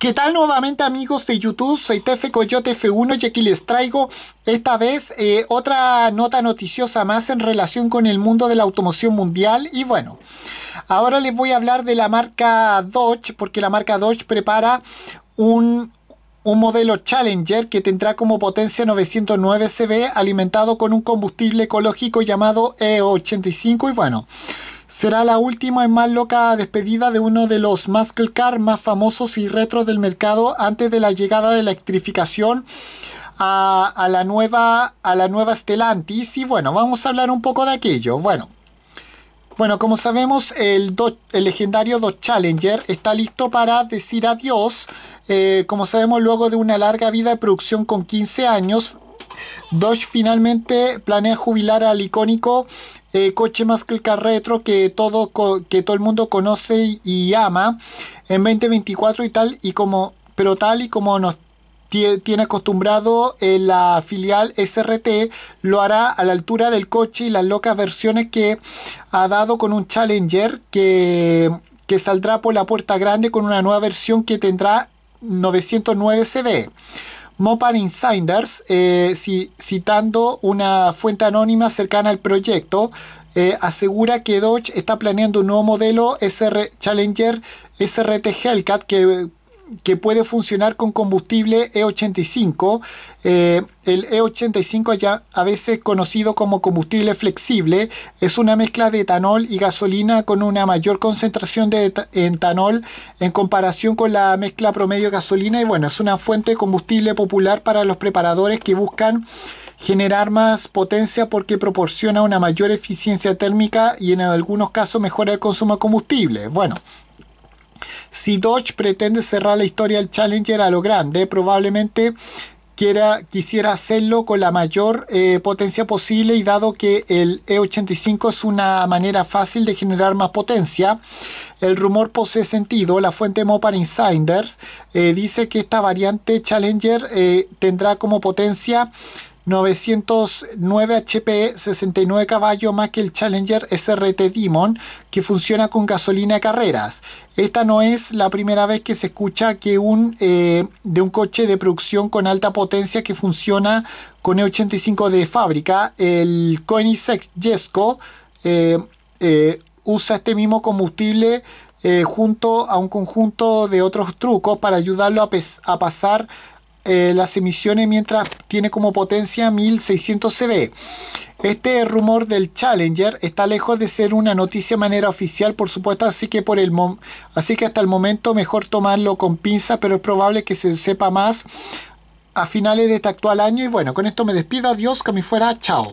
¿Qué tal nuevamente amigos de YouTube? Soy TF Coyote F1 y aquí les traigo esta vez eh, otra nota noticiosa más en relación con el mundo de la automoción mundial y bueno, ahora les voy a hablar de la marca Dodge porque la marca Dodge prepara un, modelo Challenger que tendrá como potencia 909 CV alimentado con un combustible ecológico llamado E85 y bueno será la última y más loca despedida de uno de los muscle car más famosos y retros del mercado antes de la llegada de la electrificación a, la nueva, a la Stellantis. Y bueno, vamos a hablar un poco de aquello. Bueno, bueno como sabemos, el, el legendario Dodge Challenger está listo para decir adiós. Eh, como sabemos, luego de una larga vida de producción con 15 años, Dodge finalmente planea jubilar al icónico eh, coche más que el carretro que todo, que todo el mundo conoce y, ama en 2024 y tal y como pero tal y como nos tiene acostumbrado eh, la filial SRT lo hará a la altura del coche y las locas versiones que ha dado con un Challenger que, que saldrá por la puerta grande con una nueva versión que tendrá 909 CB. Mopan Insiders, eh, citando una fuente anónima cercana al proyecto, eh, asegura que Dodge está planeando un nuevo modelo SR Challenger SRT Hellcat que que puede funcionar con combustible E85. Eh, el E85, ya a veces conocido como combustible flexible, es una mezcla de etanol y gasolina con una mayor concentración de etanol en comparación con la mezcla promedio de gasolina. Y bueno, es una fuente de combustible popular para los preparadores que buscan generar más potencia porque proporciona una mayor eficiencia térmica y en algunos casos mejora el consumo de combustible. Bueno, si Dodge pretende cerrar la historia del Challenger a lo grande, probablemente quiera, quisiera hacerlo con la mayor eh, potencia posible y dado que el E85 es una manera fácil de generar más potencia, el rumor posee sentido. La fuente Mopar Insiders eh, dice que esta variante Challenger eh, tendrá como potencia 909 HP, 69 caballos más que el Challenger SRT Demon, que funciona con gasolina de carreras. Esta no es la primera vez que se escucha que un, eh, de un coche de producción con alta potencia que funciona con E85 de fábrica. El Koenigsegg Jesko eh, eh, usa este mismo combustible junto a un conjunto de otros trucos para ayudarlo a, a, pasar eh, las emisiones mientras tiene como potencia 1600 CB. Este rumor del Challenger está lejos de ser una noticia de manera oficial, por supuesto, así que, por el así que hasta el momento mejor tomarlo con pinza, pero es probable que se sepa más a finales de este actual año. Y bueno, con esto me despido, adiós, que me fuera, chao.